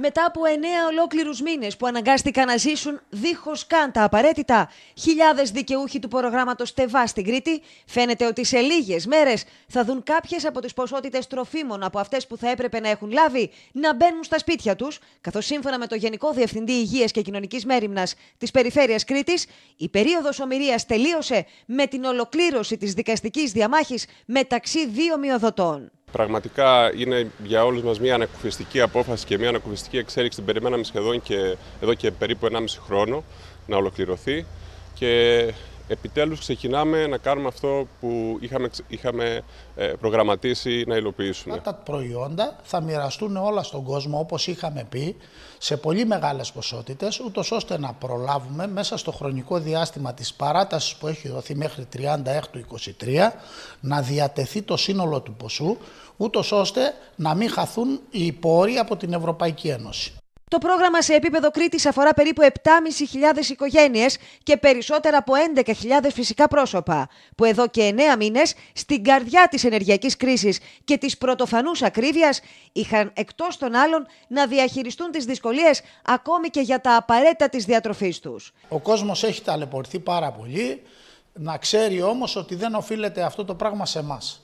Μετά από εννέα ολόκληρους μήνες που αναγκάστηκαν να ζήσουν δίχως καν τα απαραίτητα, χιλιάδες δικαιούχοι του προγράμματος Στεβά στην Κρήτη φαίνεται ότι σε λίγες μέρες θα δουν κάποιες από τις ποσότητες τροφίμων από αυτές που θα έπρεπε να έχουν λάβει να μπαίνουν στα σπίτια τους, καθώς σύμφωνα με το Γενικό Διευθυντή Υγείας και Κοινωνικής Μέρημνας της Περιφέρειας Κρήτης, η περίοδος ομοιρίας τελείωσε με την ολοκλήρωση της δικαστικής διαμάχης μεταξύ δύο μειοδοτών. Πραγματικά είναι για όλους μας μια ανακουφιστική απόφαση και μια ανακουφιστική εξέλιξη. Την περιμέναμε σχεδόν και εδώ και περίπου 1,5 χρόνο να ολοκληρωθεί και επιτέλους ξεκινάμε να κάνουμε αυτό που είχαμε, είχαμε ε, προγραμματίσει να υλοποιήσουμε. Αυτά τα προϊόντα θα μοιραστούν όλα στον κόσμο όπως είχαμε πει σε πολύ μεγάλες ποσότητες ούτως ώστε να προλάβουμε μέσα στο χρονικό διάστημα της παράτασης που έχει δοθεί μέχρι 30 του 23 να διατεθεί το σύνολο του ποσού ούτως ώστε να μην χαθούν οι πόροι από την Ευρωπαϊκή Ένωση. Το πρόγραμμα σε επίπεδο Κρήτης αφορά περίπου 7.500 οικογένειες και περισσότερα από 11.000 φυσικά πρόσωπα, που εδώ και 9 μήνες, στην καρδιά της ενεργειακής κρίσης και της πρωτοφανούς ακρίβειας, είχαν εκτός των άλλων να διαχειριστούν τις δυσκολίες ακόμη και για τα απαραίτητα της διατροφής τους. Ο κόσμος έχει ταλαιπωρηθεί πάρα πολύ, να ξέρει όμως ότι δεν οφείλεται αυτό το πράγμα σε εμάς.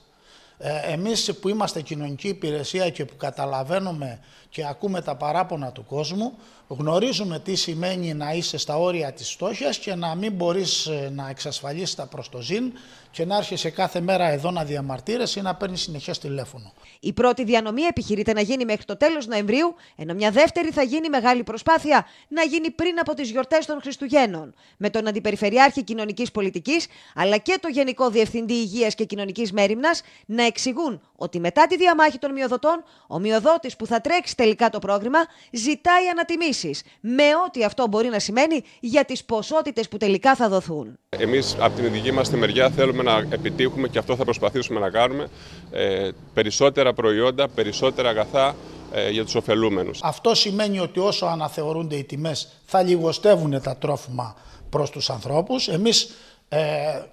Ε, εμείς που είμαστε κοινωνική υπηρεσία και που καταλαβαίνουμε και ακούμε τα παράπονα του κόσμου, γνωρίζουμε τι σημαίνει να είσαι στα όρια της στόχιας και να μην μπορείς ε, να εξασφαλίσεις τα προστοζήν και να έρχεσαι κάθε μέρα εδώ να διαμαρτύρεσαι ή να παίρνεις συνεχές τηλέφωνο. Η πρώτη διανομή επιχειρείται να γίνει μέχρι το τέλος Νοεμβρίου, ενώ μια δεύτερη θα γίνει μεγάλη προσπάθεια να γίνει πριν από τις γιορτές των Χριστουγέννων. Με τον Αντιπεριφερειάρχη Κοινωνικής Πολιτικής, αλλά και το Γενικό Διευθυντή Υγείας και Κοινωνικής Μέριμνας να εξηγούν ότι μετά τη διαμάχη των μειοδοτών, ο μειοδότης που θα τρέξει τελικά το πρόγραμμα ζητάει ανατιμήσεις. Με ό,τι αυτό μπορεί να σημαίνει για τις ποσότητες που τελικά θα δοθούν. Εμείς από την δική μας τη μεριά θέλουμε να επιτύχουμε και αυτό θα προσπαθήσουμε να κάνουμε ε, περισσότερα προϊόντα, περισσότερα αγαθά ε, για τους ωφελούμενους. Αυτό σημαίνει ότι όσο αναθεωρούνται οι τιμές, θα λιγοστεύουν τα τρόφιμα προς τους ανθρώπους. Εμείς ε,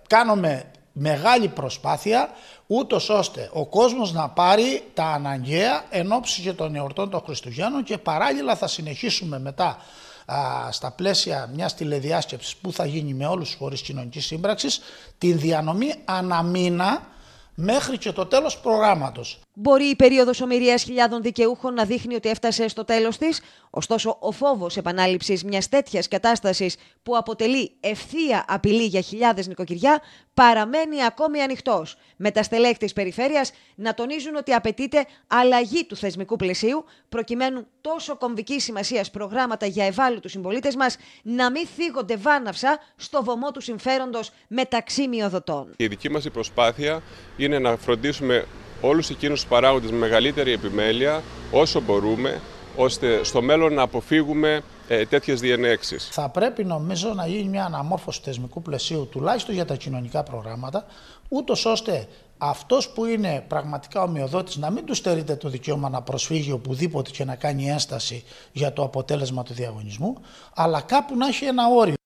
κάνουμε μεγάλη προσπάθεια ούτως ώστε ο κόσμος να πάρει τα αναγκαία εν ώψη και των εορτών των Χριστουγέννων και παράλληλα θα συνεχίσουμε μετά α, στα πλαίσια μιας τηλεδιάσκεψης που θα γίνει με όλους τους φορείς κοινωνικής σύμπραξης την διανομή αναμήνα μέχρι και το τέλος προγράμματος. Μπορεί η περίοδος ομοιρίας χιλιάδων δικαιούχων να δείχνει ότι έφτασε στο τέλος της, ωστόσο ο φόβος επανάληψης μιας τέτοιας κατάστασης που αποτελεί ευθεία απειλή για χιλιάδες νοικοκυριά παραμένει ακόμη ανοιχτός, με τα στελέχη περιφέρειας να τονίζουν ότι απαιτείται αλλαγή του θεσμικού πλαισίου, προκειμένου τόσο κομβική σημασίας προγράμματα για ευάλωτους συμπολίτες μας να μην θίγονται βάναυσα στο βωμό του συμφέροντος μεταξύ μειοδοτών. Η δική μας προσπάθεια είναι να φροντίσουμε όλους εκείνους τους παράγοντες με μεγαλύτερη επιμέλεια όσο μπορούμε, ώστε στο μέλλον να αποφύγουμε ε, τέτοιες διενέξεις. Θα πρέπει νομίζω να γίνει μια αναμόρφωση θεσμικού πλαισίου τουλάχιστον για τα κοινωνικά προγράμματα, ούτως ώστε αυτός που είναι πραγματικά ομοιοδότης να μην τους στερείται το δικαίωμα να προσφύγει οπουδήποτε και να κάνει ένσταση για το αποτέλεσμα του διαγωνισμού, αλλά κάπου να έχει ένα όριο.